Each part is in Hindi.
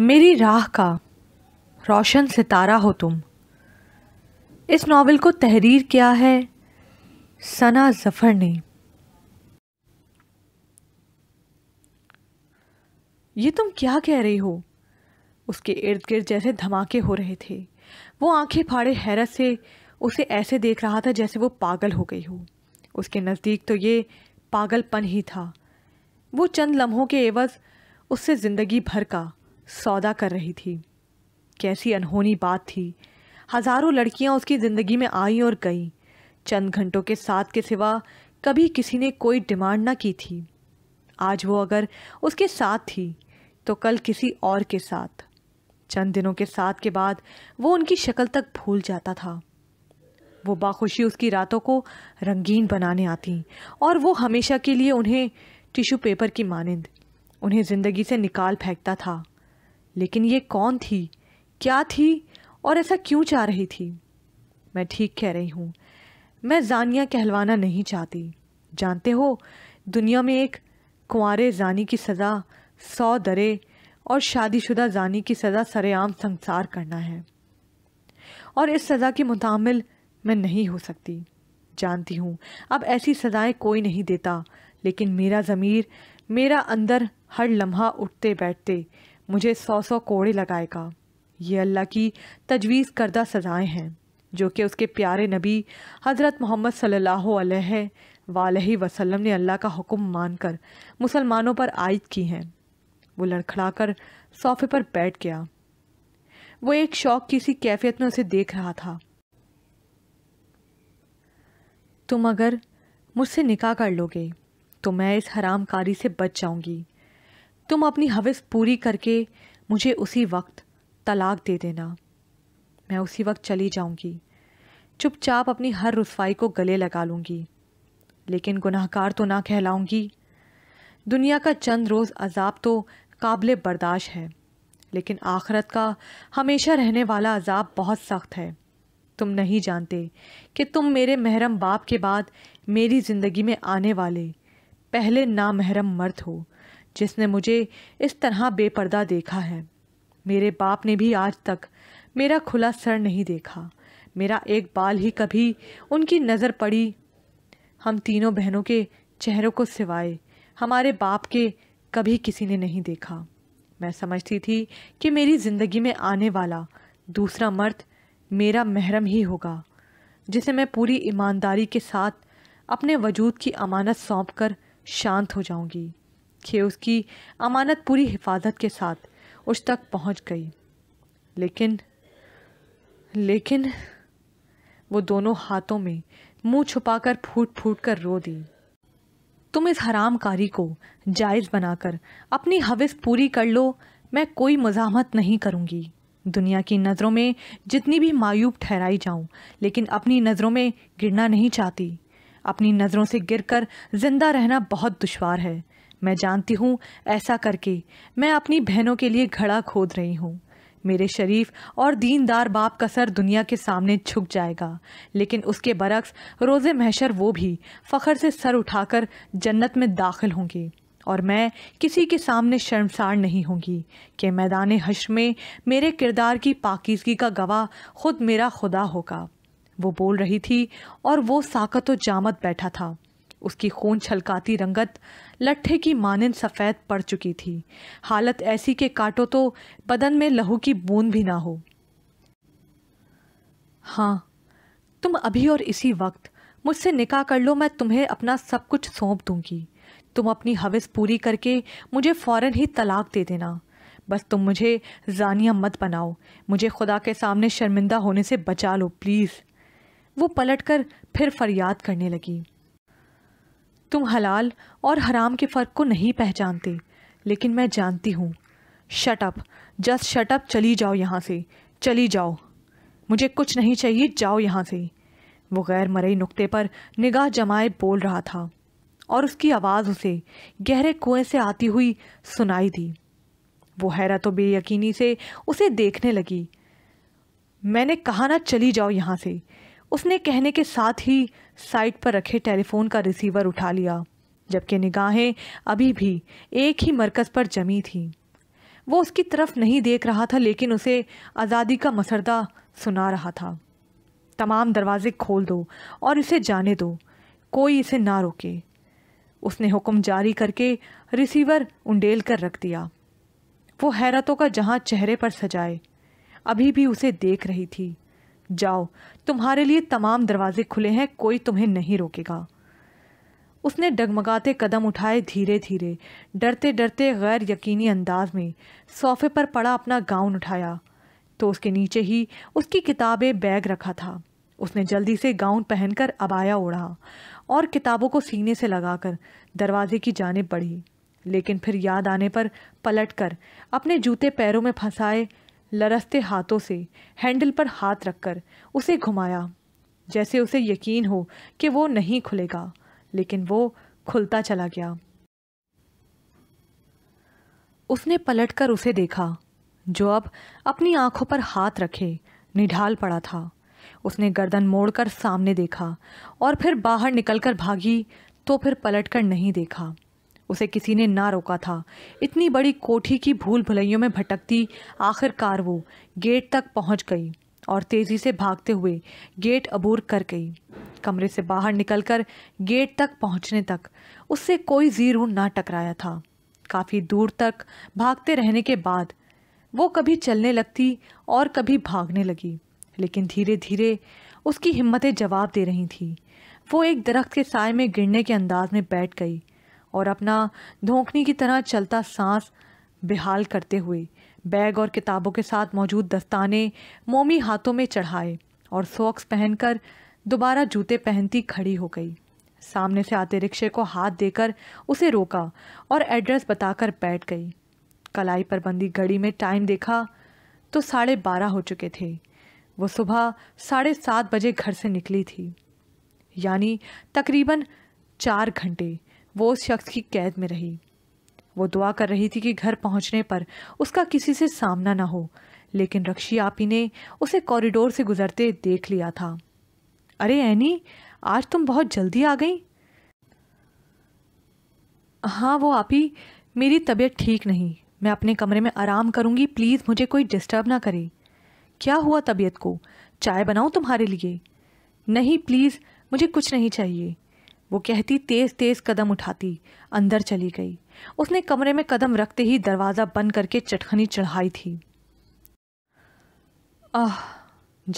मेरी राह का रोशन सितारा हो तुम इस नावल को तहरीर किया है सना जफ़र ने ये तुम क्या कह रही हो उसके इर्द गिर्द जैसे धमाके हो रहे थे वो आंखें फाड़े हैरत से उसे ऐसे देख रहा था जैसे वो पागल हो गई हो उसके नज़दीक तो ये पागलपन ही था वो चंद लम्हों के एवज़ उससे ज़िंदगी भर का सौदा कर रही थी कैसी अनहोनी बात थी हज़ारों लड़कियां उसकी ज़िंदगी में आईं और गईं चंद घंटों के साथ के सिवा कभी किसी ने कोई डिमांड ना की थी आज वो अगर उसके साथ थी तो कल किसी और के साथ चंद दिनों के साथ के बाद वो उनकी शक्ल तक भूल जाता था वो बाखुशी उसकी रातों को रंगीन बनाने आती और वो हमेशा के लिए उन्हें टिश्यू पेपर की मानंद उन्हें ज़िंदगी से निकाल फेंकता था लेकिन ये कौन थी क्या थी और ऐसा क्यों चाह रही थी मैं ठीक कह रही हूँ मैं जानिया कहलवाना नहीं चाहती जानते हो दुनिया में एक कुंवरे जानी की सज़ा सौ दरे और शादीशुदा जानी की सज़ा सरेआम संसार करना है और इस सज़ा की मुतामिल मैं नहीं हो सकती जानती हूँ अब ऐसी सज़ाएं कोई नहीं देता लेकिन मेरा ज़मीर मेरा अंदर हर लम्हा उठते बैठते मुझे सौ सौ कोड़े लगाएगा ये अल्लाह की तजवीज़ करदा सज़ाएँ हैं जो कि उसके प्यारे नबी हज़रत मोहम्मद सल्ला अलैहि ने अल्लाह का हुक्म मानकर मुसलमानों पर आयद की हैं वो लड़खड़ाकर सोफे पर बैठ गया वो एक शौक की सी कैफियत में उसे देख रहा था तुम अगर मुझसे निकाह कर लोगे तो मैं इस हरामकारी से बच जाऊंगी तुम अपनी हविस पूरी करके मुझे उसी वक्त तलाक दे देना मैं उसी वक्त चली जाऊंगी चुपचाप अपनी हर रसवाई को गले लगा लूंगी लेकिन गुनाहकार तो ना कहलाऊंगी दुनिया का चंद रोज़ अजाब तो काबिल बर्दाश्त है लेकिन आखरत का हमेशा रहने वाला अजाब बहुत सख्त है तुम नहीं जानते कि तुम मेरे महरम बाप के बाद मेरी ज़िंदगी में आने वाले पहले नामहरम मर्द हो जिसने मुझे इस तरह बेपर्दा देखा है मेरे बाप ने भी आज तक मेरा खुला सर नहीं देखा मेरा एक बाल ही कभी उनकी नज़र पड़ी हम तीनों बहनों के चेहरों को सिवाए हमारे बाप के कभी किसी ने नहीं देखा मैं समझती थी कि मेरी ज़िंदगी में आने वाला दूसरा मर्द मेरा महरम ही होगा जिसे मैं पूरी ईमानदारी के साथ अपने वजूद की अमानत सौंप कर शांत हो जाऊंगी रखे उसकी अमानत पूरी हिफाजत के साथ उस तक पहुंच गई लेकिन लेकिन वो दोनों हाथों में मुंह छुपाकर फूट फूट कर रो दी तुम इस हरामकारी को जायज़ बनाकर अपनी हविस पूरी कर लो मैं कोई मजामत नहीं करूँगी दुनिया की नज़रों में जितनी भी मायूब ठहराई जाऊं लेकिन अपनी नज़रों में गिरना नहीं चाहती अपनी नज़रों से गिरकर जिंदा रहना बहुत दुशवार है मैं जानती हूँ ऐसा करके मैं अपनी बहनों के लिए घड़ा खोद रही हूँ मेरे शरीफ और दीनदार बाप का सर दुनिया के सामने झुक जाएगा लेकिन उसके बरक्स रोज़ महशर वो भी फ़खर से सर उठाकर जन्नत में दाखिल होंगे और मैं किसी के सामने शर्मसार नहीं होंगी कि मैदान हश्र में मेरे किरदार की पाकिजगी का गवाह खुद मेरा खुदा होगा वो बोल रही थी और वो साकत जामत बैठा था उसकी खून छलकाती रंगत लट्ठे की मानन सफ़ेद पड़ चुकी थी हालत ऐसी के काटो तो बदन में लहू की बूंद भी ना हो हाँ तुम अभी और इसी वक्त मुझसे निकाह कर लो मैं तुम्हें अपना सब कुछ सौंप दूंगी तुम अपनी हविस पूरी करके मुझे फ़ौरन ही तलाक दे देना बस तुम मुझे जानिया मत बनाओ मुझे खुदा के सामने शर्मिंदा होने से बचा लो प्लीज़ वो पलटकर फिर फरियाद करने लगी तुम हलाल और हराम के फ़र्क को नहीं पहचानते लेकिन मैं जानती हूँ शटअप जस्ट शटअप चली जाओ यहाँ से चली जाओ मुझे कुछ नहीं चाहिए जाओ यहाँ से वो गैर मरई नुक्ते पर निगाह जमाए बोल रहा था और उसकी आवाज़ उसे गहरे कुएं से आती हुई सुनाई दी वो हैरत तो बेयकीनी से उसे देखने लगी मैंने कहा ना चली जाओ यहाँ से उसने कहने के साथ ही साइड पर रखे टेलीफोन का रिसीवर उठा लिया जबकि निगाहें अभी भी एक ही मरकज़ पर जमी थीं वो उसकी तरफ नहीं देख रहा था लेकिन उसे आज़ादी का मसरदा सुना रहा था तमाम दरवाजे खोल दो और इसे जाने दो कोई इसे ना रोके उसने हुक्म जारी करके रिसीवर उंडेल कर रख दिया वो हैरतों का जहां चेहरे पर सजाए अभी भी उसे देख रही थी जाओ तुम्हारे लिए तमाम दरवाजे खुले हैं कोई तुम्हें नहीं रोकेगा उसने डगमगाते कदम उठाए धीरे धीरे डरते डरते गैर यकीनी अंदाज में सोफे पर पड़ा अपना गाउन उठाया तो उसके नीचे ही उसकी किताबें बैग रखा था उसने जल्दी से गाउन पहनकर अबाया ओढ़ा और किताबों को सीने से लगाकर दरवाजे की जानब बढ़ी लेकिन फिर याद आने पर पलटकर अपने जूते पैरों में फंसाए लरसते हाथों से हैंडल पर हाथ रखकर उसे घुमाया जैसे उसे यकीन हो कि वो नहीं खुलेगा लेकिन वो खुलता चला गया उसने पलटकर उसे देखा जो अब अपनी आंखों पर हाथ रखे निढाल पड़ा था उसने गर्दन मोड़कर सामने देखा और फिर बाहर निकलकर भागी तो फिर पलटकर नहीं देखा उसे किसी ने ना रोका था इतनी बड़ी कोठी की भूल भुलैयों में भटकती आखिरकार वो गेट तक पहुंच गई और तेज़ी से भागते हुए गेट अबूर कर गई कमरे से बाहर निकलकर गेट तक पहुंचने तक उससे कोई जीरो ना टकराया था काफ़ी दूर तक भागते रहने के बाद वो कभी चलने लगती और कभी भागने लगी लेकिन धीरे धीरे उसकी हिम्मतें जवाब दे रही थी वो एक दरख्त के साय में गिरने के अंदाज में बैठ गई और अपना धोखनी की तरह चलता सांस बेहाल करते हुए बैग और किताबों के साथ मौजूद दस्ताने मोमी हाथों में चढ़ाए और सॉक्स पहनकर दोबारा जूते पहनती खड़ी हो गई सामने से आते रिक्शे को हाथ देकर उसे रोका और एड्रेस बताकर बैठ गई कलाई पर बंदी घड़ी में टाइम देखा तो साढ़े बारह हो चुके थे वो सुबह साढ़े सात बजे घर से निकली थी यानी तकरीबन चार घंटे वो उस शख्स की कैद में रही वो दुआ कर रही थी कि घर पहुंचने पर उसका किसी से सामना ना हो लेकिन रक्षी आपी ने उसे कॉरिडोर से गुजरते देख लिया था अरे ऐनी आज तुम बहुत जल्दी आ गई हाँ वो आपी मेरी तबीयत ठीक नहीं मैं अपने कमरे में आराम करूँगी प्लीज़ मुझे कोई डिस्टर्ब ना करे क्या हुआ तबीयत को चाय बनाऊँ तुम्हारे लिए नहीं प्लीज़ मुझे कुछ नहीं चाहिए वो कहती तेज़ तेज़ कदम उठाती अंदर चली गई उसने कमरे में कदम रखते ही दरवाज़ा बंद करके चटखनी चढ़ाई थी आह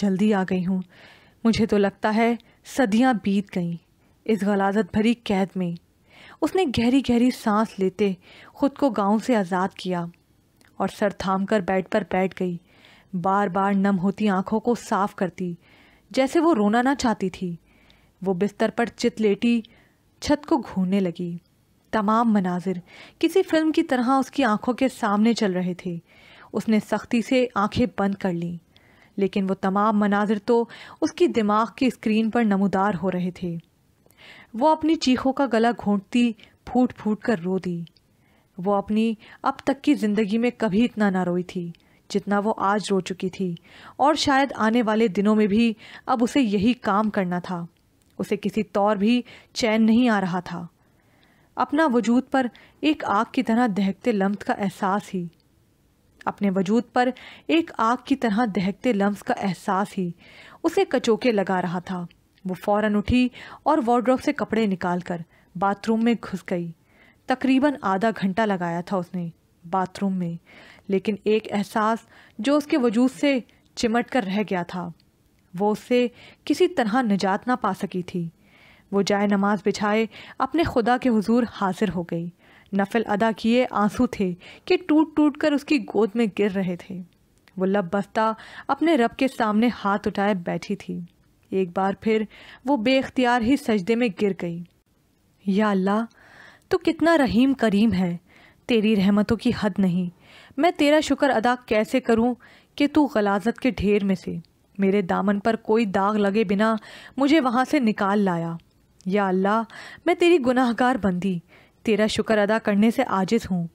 जल्दी आ गई हूँ मुझे तो लगता है सदियाँ बीत गईं इस गलाजत भरी कैद में उसने गहरी गहरी सांस लेते खुद को गांव से आज़ाद किया और सर थाम कर बेड पर बैठ गई बार बार नम होती आंखों को साफ करती जैसे वो रोना ना चाहती थी वो बिस्तर पर चित लेटी छत को घूरने लगी तमाम मनाजिर किसी फिल्म की तरह उसकी आंखों के सामने चल रहे थे उसने सख्ती से आंखें बंद कर लीं लेकिन वो तमाम मनाजिर तो उसकी दिमाग की स्क्रीन पर नमदार हो रहे थे वो अपनी चीखों का गला घोंटती फूट फूट कर रो दी वो अपनी अब तक की ज़िंदगी में कभी इतना ना रोई थी जितना वो आज रो चुकी थी और शायद आने वाले दिनों में भी अब उसे यही काम करना था उसे किसी तौर भी चैन नहीं आ रहा था अपना वजूद पर एक आग की तरह दहकते लम्स का एहसास ही अपने वजूद पर एक आग की तरह दहकते लम्स का एहसास ही उसे कचोके लगा रहा था वो फौरन उठी और वार्ड्रॉप से कपड़े निकाल कर बाथरूम में घुस गई तकरीबन आधा घंटा लगाया था उसने बाथरूम में लेकिन एक एहसास जो उसके वजूद से चिमट कर रह गया था वो उससे किसी तरह निजात ना पा सकी थी वो जाए नमाज बिछाए अपने खुदा के हुजूर हाजिर हो गई नफिल अदा किए आंसू थे कि टूट टूट कर उसकी गोद में गिर रहे थे वो लब बस्ता अपने रब के सामने हाथ उठाए बैठी थी एक बार फिर वो बेख्तियार ही सजदे में गिर गई या अल्लाह तो कितना रहीम करीम है तेरी रहमतों की हद नहीं मैं तेरा शुक्र अदा कैसे करूं कि तू गलाजत के ढेर में से मेरे दामन पर कोई दाग लगे बिना मुझे वहाँ से निकाल लाया या अल्लाह मैं तेरी गुनाहगार बंदी तेरा शुक्र अदा करने से आजिज़ हूँ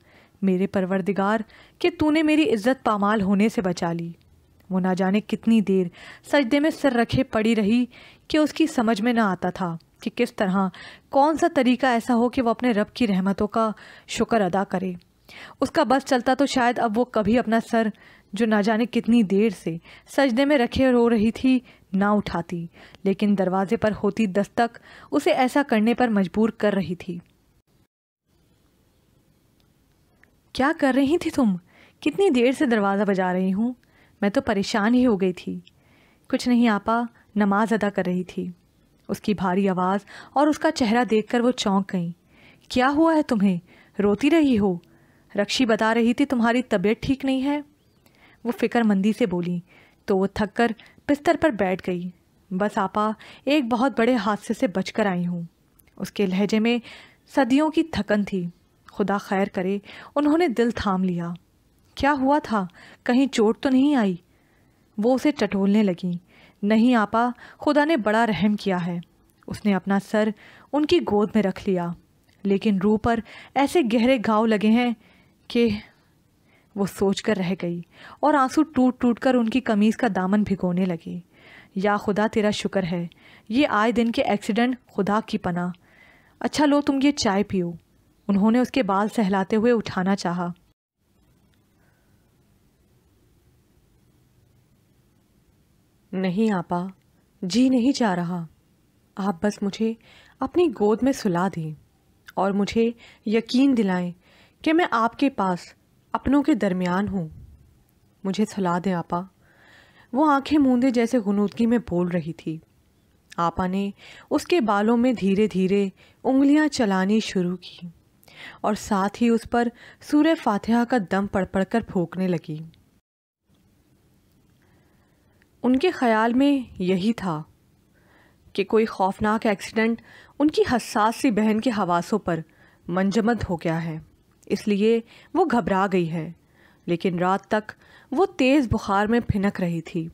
मेरे परवरदिगार कि तूने मेरी इज्जत पामाल होने से बचा ली वो ना जाने कितनी देर सजदे में सर रखे पड़ी रही कि उसकी समझ में ना आता था कि किस तरह कौन सा तरीका ऐसा हो कि वह अपने रब की रहमतों का शुक्र अदा करे उसका बस चलता तो शायद अब वो कभी अपना सर जो ना जाने कितनी देर से सजदे में रखे रो रही थी ना उठाती लेकिन दरवाजे पर होती दस्तक उसे ऐसा करने पर मजबूर कर रही थी क्या कर रही थी तुम कितनी देर से दरवाज़ा बजा रही हूँ मैं तो परेशान ही हो गई थी कुछ नहीं आपा नमाज अदा कर रही थी उसकी भारी आवाज़ और उसका चेहरा देखकर वो चौंक गई क्या हुआ है तुम्हें रोती रही हो रक्षी बता रही थी तुम्हारी तबीयत ठीक नहीं है वो फिक्रमंदी से बोली तो वो थक कर बिस्तर पर बैठ गई बस आपा एक बहुत बड़े हादसे से बचकर आई हूँ उसके लहजे में सदियों की थकन थी खुदा खैर करे उन्होंने दिल थाम लिया क्या हुआ था कहीं चोट तो नहीं आई वो उसे टटोलने लगी नहीं आपा खुदा ने बड़ा रहम किया है उसने अपना सर उनकी गोद में रख लिया लेकिन रूह पर ऐसे गहरे घाव लगे हैं कि वो सोच कर रह गई और आंसू टूट टूट कर उनकी कमीज़ का दामन भिगोने लगी या खुदा तेरा शुक्र है ये आए दिन के एक्सीडेंट खुदा की पना अच्छा लो तुम ये चाय पियो उन्होंने उसके बाल सहलाते हुए उठाना चाहा नहीं आपा जी नहीं जा रहा आप बस मुझे अपनी गोद में सुला दें और मुझे यकीन दिलाएं कि मैं आपके पास अपनों के दरमियान हूँ मुझे सलाह दें आपा वो आंखें मूंदे जैसे गनूदगी में बोल रही थी आपा ने उसके बालों में धीरे धीरे उंगलियां चलानी शुरू की और साथ ही उस पर सूर्य फातिहा का दम पड़ पड़ कर फूकने लगी उनके ख्याल में यही था कि कोई खौफनाक एक्सीडेंट उनकी हसास सी बहन के हवासों पर मंजमद हो गया है इसलिए वो घबरा गई है लेकिन रात तक वो तेज़ बुखार में फिनक रही थी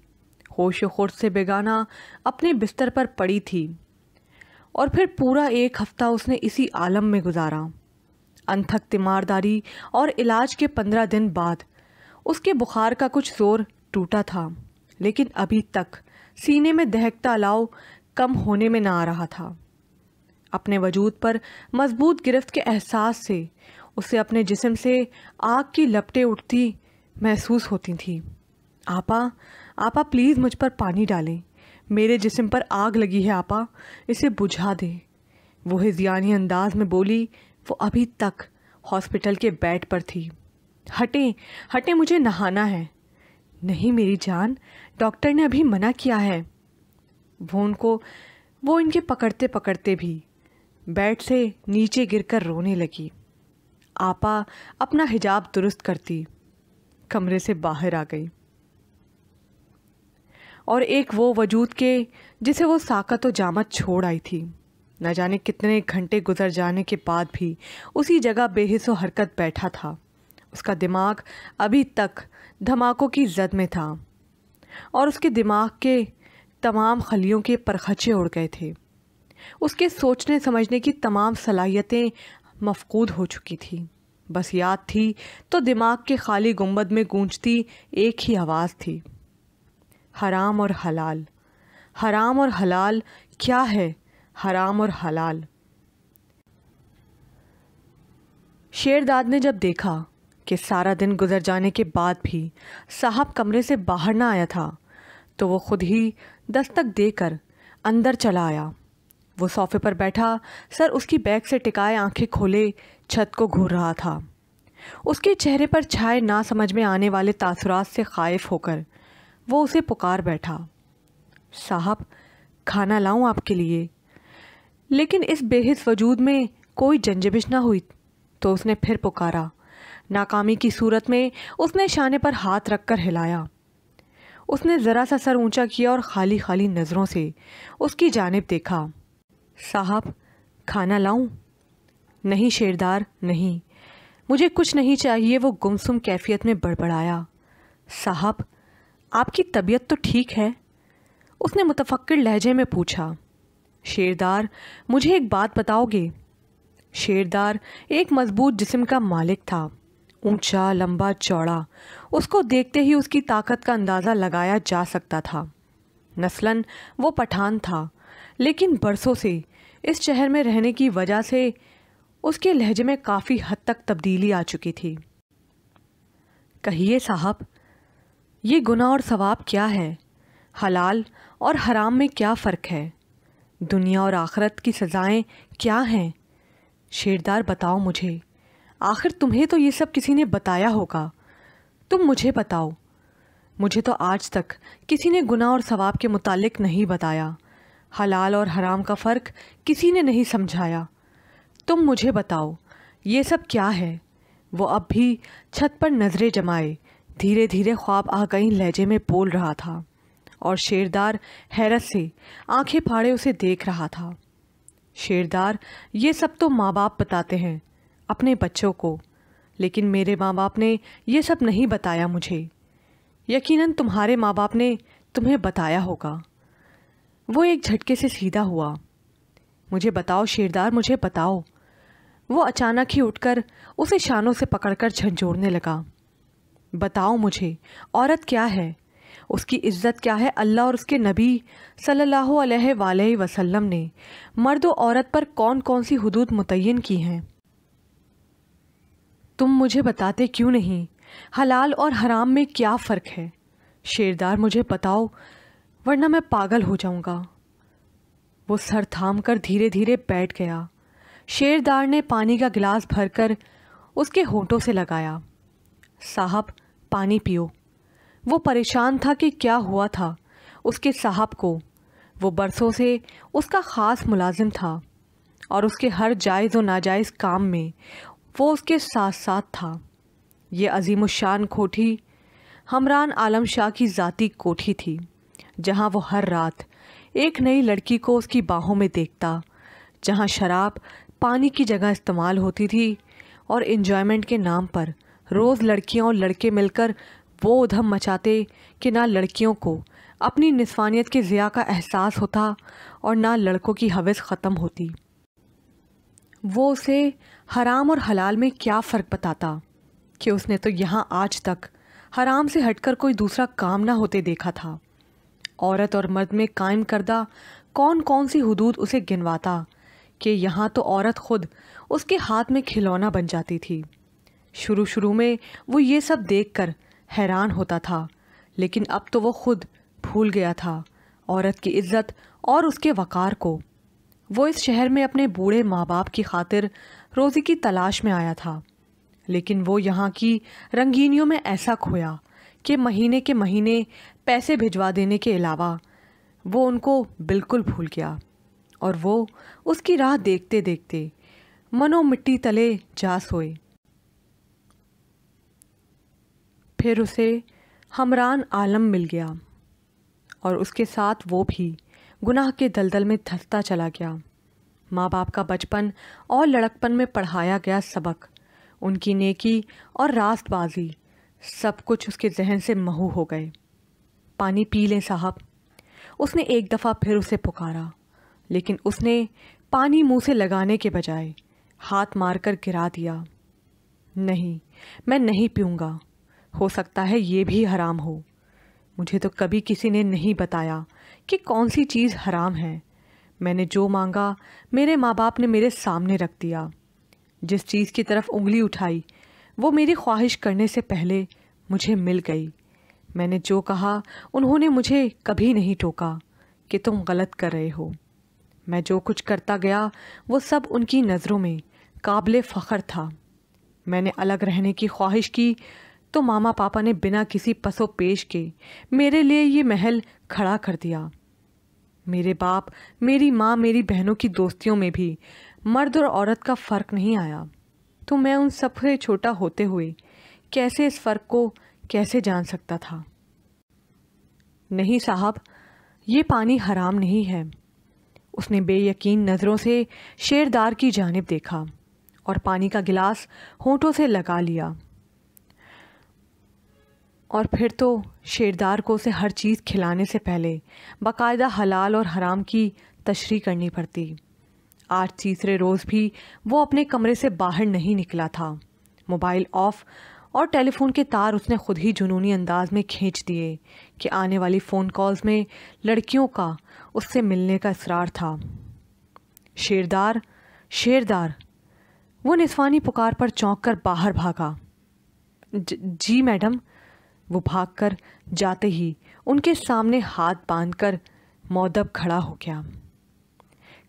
होश खोश से बेगाना अपने बिस्तर पर पड़ी थी और फिर पूरा एक हफ्ता उसने इसी आलम में गुजारा अनथक तीमारदारी और इलाज के पंद्रह दिन बाद उसके बुखार का कुछ जोर टूटा था लेकिन अभी तक सीने में दहकता अलाव कम होने में ना आ रहा था अपने वजूद पर मजबूत गिरफ्त के एहसास से उसे अपने जिस्म से आग की लपटें उठती महसूस होती थी आपा आपा प्लीज़ मुझ पर पानी डालें मेरे जिस्म पर आग लगी है आपा इसे बुझा दें वो हिजियानी अंदाज में बोली वो अभी तक हॉस्पिटल के बेड पर थी हटें हटें मुझे नहाना है नहीं मेरी जान डॉक्टर ने अभी मना किया है वो उनको वो इनके पकड़ते पकड़ते भी बेड से नीचे गिरकर रोने लगी आपा अपना हिजाब दुरुस्त करती कमरे से बाहर आ गई और एक वो वजूद के जिसे वो साकत व जामत छोड़ आई थी न जाने कितने घंटे गुजर जाने के बाद भी उसी जगह बेहिस हरकत बैठा था उसका दिमाग अभी तक धमाकों की जद में था और उसके दिमाग के तमाम खलियों के परखचे उड़ गए थे उसके सोचने समझने की तमाम सलाहियतें मफकूद हो चुकी थी बस याद थी तो दिमाग के खाली गुंबद में गूंजती एक ही आवाज़ थी हराम और हलाल हराम और हलाल क्या है हराम और हलाल शेरदाद ने जब देखा कि सारा दिन गुजर जाने के बाद भी साहब कमरे से बाहर ना आया था तो वो खुद ही दस्तक देकर अंदर चला आया वो सोफे पर बैठा सर उसकी बैग से टिकाए आंखें खोले छत को घूर रहा था उसके चेहरे पर छाए ना समझ में आने वाले तासुरात से खाइफ होकर वो उसे पुकार बैठा साहब खाना लाऊं आपके लिए लेकिन इस बेहिस वजूद में कोई जंजबिश ना हुई तो उसने फिर पुकारा नाकामी की सूरत में उसने शाने पर हाथ रखकर हिलाया उसने ज़रा सा सर ऊंचा किया और खाली खाली नज़रों से उसकी जानब देखा साहब खाना लाऊं? नहीं शेरदार नहीं मुझे कुछ नहीं चाहिए वो गुमसुम कैफियत में बड़बड़ाया साहब आपकी तबीयत तो ठीक है उसने मुतफक्र लहजे में पूछा शेरदार मुझे एक बात बताओगे शेरदार एक मजबूत जिस्म का मालिक था ऊंचा लंबा चौड़ा उसको देखते ही उसकी ताकत का अंदाज़ा लगाया जा सकता था नस्लन वो पठान था लेकिन बरसों से इस शहर में रहने की वजह से उसके लहजे में काफ़ी हद तक तब्दीली आ चुकी थी कहिए साहब ये गुना और सवाब क्या है हलाल और हराम में क्या फ़र्क है दुनिया और आखरत की सज़ाएं क्या हैं शेरदार बताओ मुझे आखिर तुम्हें तो ये सब किसी ने बताया होगा तुम मुझे बताओ मुझे तो आज तक किसी ने गुना और सवाब के मुतालिक नहीं बताया हलाल और हराम का फ़र्क किसी ने नहीं समझाया तुम मुझे बताओ ये सब क्या है वो अब भी छत पर नज़रें जमाए धीरे धीरे ख्वाब आ गई लहजे में बोल रहा था और शेरदार हैरत से आंखें फाड़े उसे देख रहा था शेरदार ये सब तो माँ बाप बताते हैं अपने बच्चों को लेकिन मेरे माँ बाप ने ये सब नहीं बताया मुझे यकीनन तुम्हारे माँ बाप ने तुम्हें बताया होगा वो एक झटके से सीधा हुआ मुझे बताओ शेरदार मुझे बताओ वो अचानक ही उठकर उसे शानों से पकड़कर झंझोड़ने लगा बताओ मुझे औरत क्या है उसकी इज्जत क्या है अल्लाह और उसके नबी सल्लल्लाहु अलैहि वसल्लम ने मर्द व औरत पर कौन कौन सी हदूद मुतन की हैं तुम मुझे बताते क्यों नहीं हलाल और हराम में क्या फ़र्क है शेरदार मुझे बताओ वरना मैं पागल हो जाऊंगा वो सर थाम कर धीरे धीरे बैठ गया शेरदार ने पानी का गिलास भरकर उसके होठों से लगाया साहब पानी पियो वो परेशान था कि क्या हुआ था उसके साहब को वो बरसों से उसका ख़ास मुलाजिम था और उसके हर जायज़ व नाजायज़ काम में वो उसके साथ साथ था ये अजीम शान कोठी हमरान आलम शाह की ज़ाती कोठी थी जहाँ वो हर रात एक नई लड़की को उसकी बाहों में देखता जहाँ शराब पानी की जगह इस्तेमाल होती थी और इन्जॉयमेंट के नाम पर रोज़ लड़कियाँ और लड़के मिलकर वो उधम मचाते कि ना लड़कियों को अपनी निस्वानियत के ज़िया का एहसास होता और ना लड़कों की हवस ख़त्म होती वो उसे हराम और हलाल में क्या फ़र्क बताता कि उसने तो यहाँ आज तक हराम से हटकर कोई दूसरा काम ना होते देखा था औरत और मर्द में कायम करदा कौन कौन सी हदूद उसे गिनवाता कि यहाँ तो औरत खुद उसके हाथ में खिलौना बन जाती थी शुरू शुरू में वो ये सब देखकर हैरान होता था लेकिन अब तो वो खुद भूल गया था औरत की इज्जत और उसके वक़ार को वो इस शहर में अपने बूढ़े माँ बाप की खातिर रोज़ी की तलाश में आया था लेकिन वो यहाँ की रंगीनियों में ऐसा खोया कि महीने के महीने पैसे भिजवा देने के अलावा वो उनको बिल्कुल भूल गया और वो उसकी राह देखते देखते मनो मिट्टी तले जा सोए फिर उसे हमरान आलम मिल गया और उसके साथ वो भी गुनाह के दलदल में धसता चला गया माँ बाप का बचपन और लड़कपन में पढ़ाया गया सबक उनकी नेकी और रास्तबाजी सब कुछ उसके जहन से महू हो गए पानी पी लें साहब उसने एक दफ़ा फिर उसे पुकारा लेकिन उसने पानी मुंह से लगाने के बजाय हाथ मारकर गिरा दिया नहीं मैं नहीं पीऊँगा हो सकता है ये भी हराम हो मुझे तो कभी किसी ने नहीं बताया कि कौन सी चीज़ हराम है मैंने जो मांगा मेरे माँ बाप ने मेरे सामने रख दिया जिस चीज़ की तरफ उंगली उठाई वो मेरी ख्वाहिश करने से पहले मुझे मिल गई मैंने जो कहा उन्होंने मुझे कभी नहीं टोका कि तुम गलत कर रहे हो मैं जो कुछ करता गया वो सब उनकी नज़रों में काबिल फ़ख्र था मैंने अलग रहने की ख्वाहिश की तो मामा पापा ने बिना किसी पसो पेश के मेरे लिए ये महल खड़ा कर दिया मेरे बाप मेरी माँ मेरी बहनों की दोस्तियों में भी मर्द और औरत का फ़र्क नहीं आया तो मैं उन सबसे छोटा होते हुए कैसे इस फ़र्क को कैसे जान सकता था नहीं साहब ये पानी हराम नहीं है उसने बेयकीन नज़रों से शेरदार की जानब देखा और पानी का गिलास होठों से लगा लिया और फिर तो शेरदार को उसे हर चीज़ खिलाने से पहले बाकायदा हलाल और हराम की तशरी करनी पड़ती आज तीसरे रोज़ भी वो अपने कमरे से बाहर नहीं निकला था मोबाइल ऑफ़ और टेलीफोन के तार उसने खुद ही जुनूनी अंदाज में खींच दिए कि आने वाली फ़ोन कॉल्स में लड़कियों का उससे मिलने का इसरार था शेरदार शेरदार वो निस्वानी पुकार पर चौंक कर बाहर भागा ज, जी मैडम वो भागकर जाते ही उनके सामने हाथ बांधकर मौदब खड़ा हो गया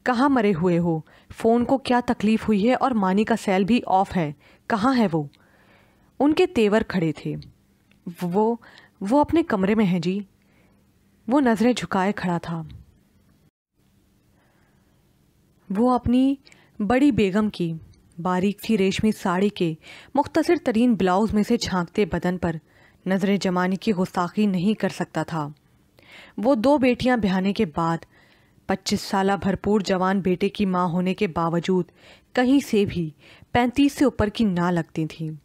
कहाँ मरे हुए हो फ़ोन को क्या तकलीफ़ हुई है और मानी का सेल भी ऑफ है कहाँ है वो उनके तेवर खड़े थे वो वो अपने कमरे में है जी वो नज़रें झुकाए खड़ा था वो अपनी बड़ी बेगम की बारीक सी रेशमी साड़ी के मुख्तसर तरीन ब्लाउज़ में से झांकते बदन पर नज़रें जमाने की गुस्ताखी नहीं कर सकता था वो दो बेटियां बिहाने के बाद पच्चीस साल भरपूर जवान बेटे की माँ होने के बावजूद कहीं से भी पैंतीस से ऊपर की ना लगती थीं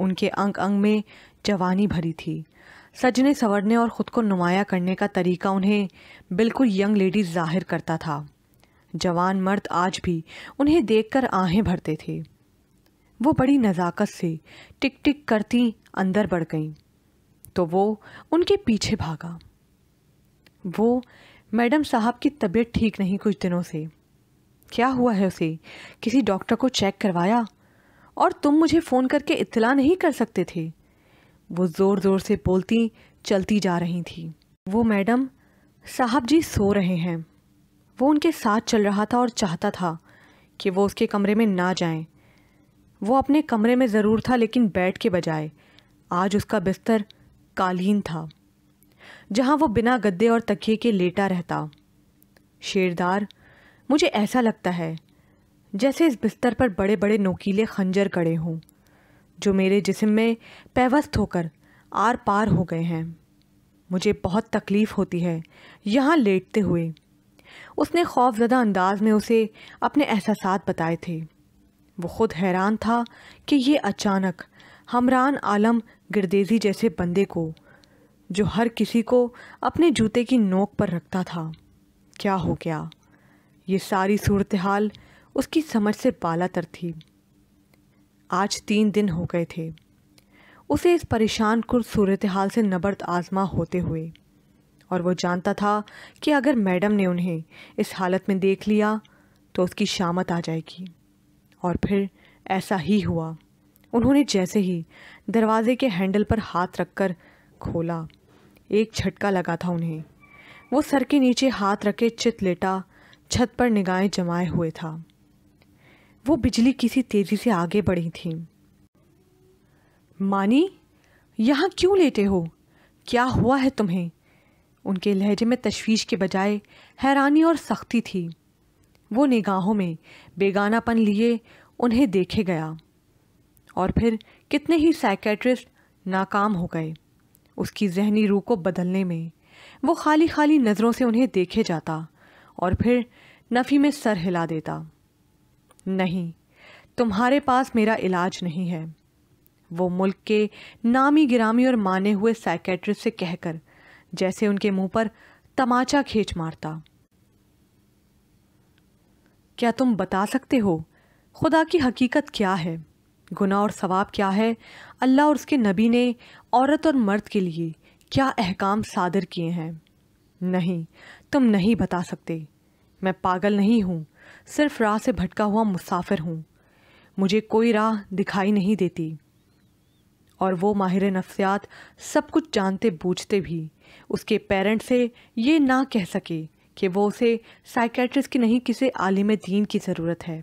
उनके अंग अंग में जवानी भरी थी सजने संवरने और ख़ुद को नुमाया करने का तरीका उन्हें बिल्कुल यंग लेडी जाहिर करता था जवान मर्द आज भी उन्हें देखकर आहें भरते थे वो बड़ी नज़ाकत से टिक टिक करती अंदर बढ़ गईं तो वो उनके पीछे भागा वो मैडम साहब की तबीयत ठीक नहीं कुछ दिनों से क्या हुआ है उसे किसी डॉक्टर को चेक करवाया और तुम मुझे फ़ोन करके इतला नहीं कर सकते थे वो ज़ोर ज़ोर से बोलती चलती जा रही थी वो मैडम साहब जी सो रहे हैं वो उनके साथ चल रहा था और चाहता था कि वो उसके कमरे में ना जाएं। वो अपने कमरे में ज़रूर था लेकिन बैठ के बजाय आज उसका बिस्तर कालीन था जहाँ वो बिना गद्दे और तकिए के लेटा रहता शेरदार मुझे ऐसा लगता है जैसे इस बिस्तर पर बड़े बड़े नोकीले खंजर कड़े हों जो मेरे जिसम में पैवस्त होकर आर पार हो गए हैं मुझे बहुत तकलीफ़ होती है यहाँ लेटते हुए उसने खौफजदा अंदाज में उसे अपने एहसास बताए थे वो खुद हैरान था कि ये अचानक हमरान आलम गिरदेजी जैसे बंदे को जो हर किसी को अपने जूते की नोक पर रखता था क्या हो गया ये सारी सूरत हाल उसकी समझ से बाला तर थी आज तीन दिन हो गए थे उसे इस परेशान कुल सूरत हाल से नबर्द आजमा होते हुए और वो जानता था कि अगर मैडम ने उन्हें इस हालत में देख लिया तो उसकी शामत आ जाएगी और फिर ऐसा ही हुआ उन्होंने जैसे ही दरवाजे के हैंडल पर हाथ रखकर खोला एक झटका लगा था उन्हें वो सर के नीचे हाथ रखे चित लेटा छत पर निगाहें जमाए हुए था वो बिजली किसी तेज़ी से आगे बढ़ी थी मानी यहाँ क्यों लेटे हो क्या हुआ है तुम्हें उनके लहजे में तशवीश के बजाय हैरानी और सख्ती थी वो निगाहों में बेगानापन लिए उन्हें देखे गया और फिर कितने ही साइकेट्रिस्ट नाकाम हो गए उसकी जहनी रूह को बदलने में वो खाली खाली नज़रों से उन्हें देखे जाता और फिर नफ़ी में सर हिला देता नहीं तुम्हारे पास मेरा इलाज नहीं है वो मुल्क के नामी गिरामी और माने हुए साइकेट्रिस्ट से कहकर जैसे उनके मुंह पर तमाचा खींच मारता क्या तुम बता सकते हो खुदा की हकीकत क्या है गुनाह और सवाब क्या है अल्लाह और उसके नबी ने औरत और मर्द के लिए क्या अहकाम सादर किए हैं नहीं तुम नहीं बता सकते मैं पागल नहीं हूँ सिर्फ राह से भटका हुआ मुसाफिर हूँ मुझे कोई राह दिखाई नहीं देती और वो माहिर नफ्सियात सब कुछ जानते बूझते भी उसके पेरेंट से ये ना कह सके कि वो उसे साइकेट्रिस्ट की नहीं किसी आलिम दीन की ज़रूरत है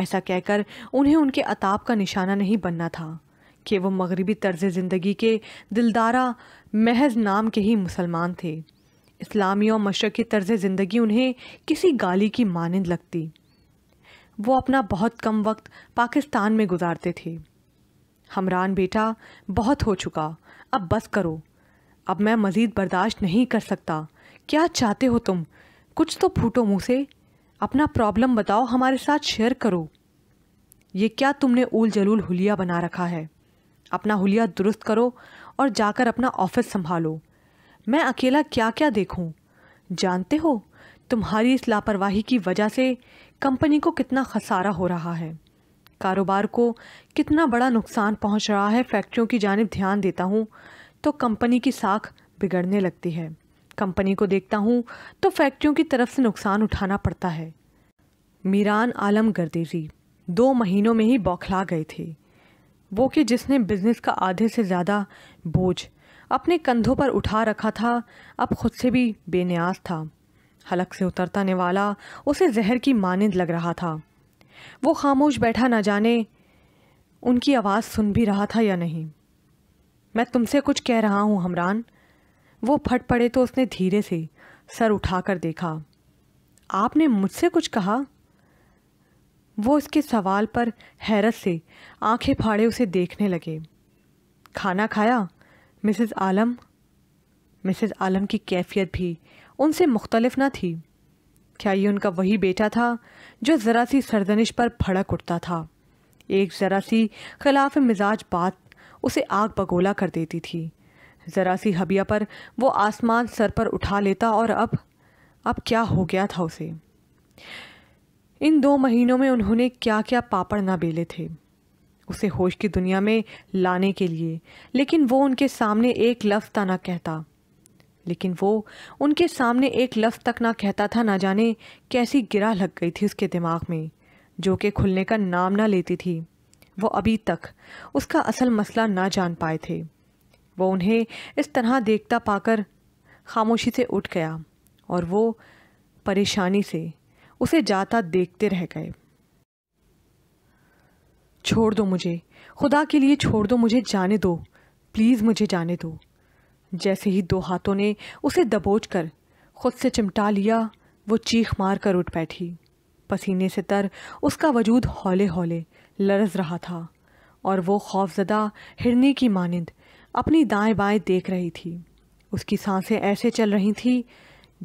ऐसा कहकर उन्हें उनके अताब का निशाना नहीं बनना था कि वो मगरबी तर्ज ज़िंदगी के दिलदारा महज नाम के ही मुसलमान थे इस्लामी और मशरक़ी तर्ज ज़िंदगी उन्हें किसी गाली की मानंद लगती वो अपना बहुत कम वक्त पाकिस्तान में गुजारते थे हमरान बेटा बहुत हो चुका अब बस करो अब मैं मज़ीद बर्दाश्त नहीं कर सकता क्या चाहते हो तुम कुछ तो फूटो मुँह से अपना प्रॉब्लम बताओ हमारे साथ शेयर करो ये क्या तुमने ऊल जलूल हुलिया बना रखा है अपना हुलिया दुरुस्त करो और जाकर अपना ऑफिस संभालो मैं अकेला क्या क्या देखूं? जानते हो तुम्हारी इस लापरवाही की वजह से कंपनी को कितना खसारा हो रहा है कारोबार को कितना बड़ा नुकसान पहुंच रहा है फैक्ट्रियों की जानब ध्यान देता हूँ तो कंपनी की साख बिगड़ने लगती है कंपनी को देखता हूँ तो फैक्ट्रियों की तरफ से नुकसान उठाना पड़ता है मीरान आलम गर्देजी दो महीनों में ही बौखला गए थे वो कि जिसने बिजनेस का आधे से ज़्यादा बोझ अपने कंधों पर उठा रखा था अब खुद से भी बेनियाज था हलक से उतरताने वाला उसे जहर की मानंद लग रहा था वो खामोश बैठा न जाने उनकी आवाज़ सुन भी रहा था या नहीं मैं तुमसे कुछ कह रहा हूँ हमरान वो फट पड़े तो उसने धीरे से सर उठाकर देखा आपने मुझसे कुछ कहा वो इसके सवाल पर हैरत से आंखें फाड़े उसे देखने लगे खाना खाया मिसेस आलम मिसेस आलम की कैफियत भी उनसे मुख्तलफ न थी क्या ये उनका वही बेटा था जो ज़रा सी सरजनिश पर भड़क उठता था एक ज़रा सी खिलाफ मिजाज बात उसे आग बगोला कर देती थी ज़रा सी हबिया पर वो आसमान सर पर उठा लेता और अब अब क्या हो गया था उसे इन दो महीनों में उन्होंने क्या क्या पापड़ ना बेले थे उसे होश की दुनिया में लाने के लिए लेकिन वो उनके सामने एक लफ्ज़ था ना कहता लेकिन वो उनके सामने एक लफ्ज़ तक ना कहता था ना जाने कैसी गिरा लग गई थी उसके दिमाग में जो कि खुलने का नाम ना लेती थी वो अभी तक उसका असल मसला ना जान पाए थे वो उन्हें इस तरह देखता पाकर खामोशी से उठ गया और वो परेशानी से उसे जाता देखते रह गए छोड़ दो मुझे खुदा के लिए छोड़ दो मुझे जाने दो प्लीज़ मुझे जाने दो जैसे ही दो हाथों ने उसे दबोच कर खुद से चिमटा लिया वो चीख मार कर उठ बैठी पसीने से तर उसका वजूद हौले हौले लरज रहा था और वो खौफजदा हिरने की मानंद अपनी दाएं बाएं देख रही थी उसकी सांसें ऐसे चल रही थी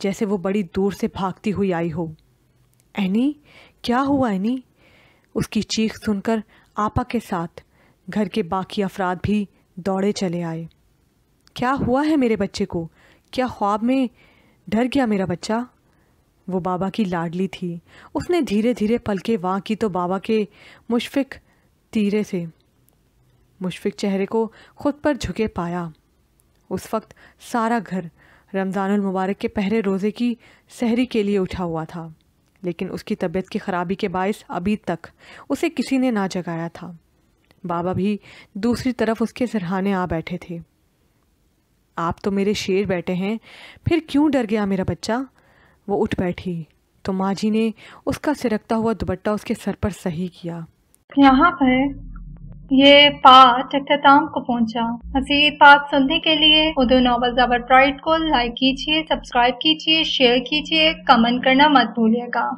जैसे वो बड़ी दूर से भागती हुई आई हो एनी क्या हुआ एनी उसकी चीख सुनकर आपा के साथ घर के बाकी अफराद भी दौड़े चले आए क्या हुआ है मेरे बच्चे को क्या ख्वाब में डर गया मेरा बच्चा वो बाबा की लाडली थी उसने धीरे धीरे पलके वाँ की तो बाबा के मुशफिक तीरे से मुशफिक चेहरे को खुद पर झुके पाया उस वक्त सारा घर रमज़ानुल मुबारक के पहले रोज़े की सहरी के लिए उठा हुआ था लेकिन उसकी तबीयत की खराबी के बायस अभी तक उसे किसी ने ना जगाया था बाबा भी दूसरी तरफ उसके सरहाने आ बैठे थे आप तो मेरे शेर बैठे हैं फिर क्यों डर गया मेरा बच्चा वो उठ बैठी तो माँ जी ने उसका सिरकता हुआ दुपट्टा उसके सर पर सही किया यहाँ पर ये पाठ अख्ताम को पहुंचा। मजीद पाठ सुनने के लिए उर्दू नॉवल जबर प्राइड को लाइक कीजिए सब्सक्राइब कीजिए शेयर कीजिए कमेंट करना मत भूलिएगा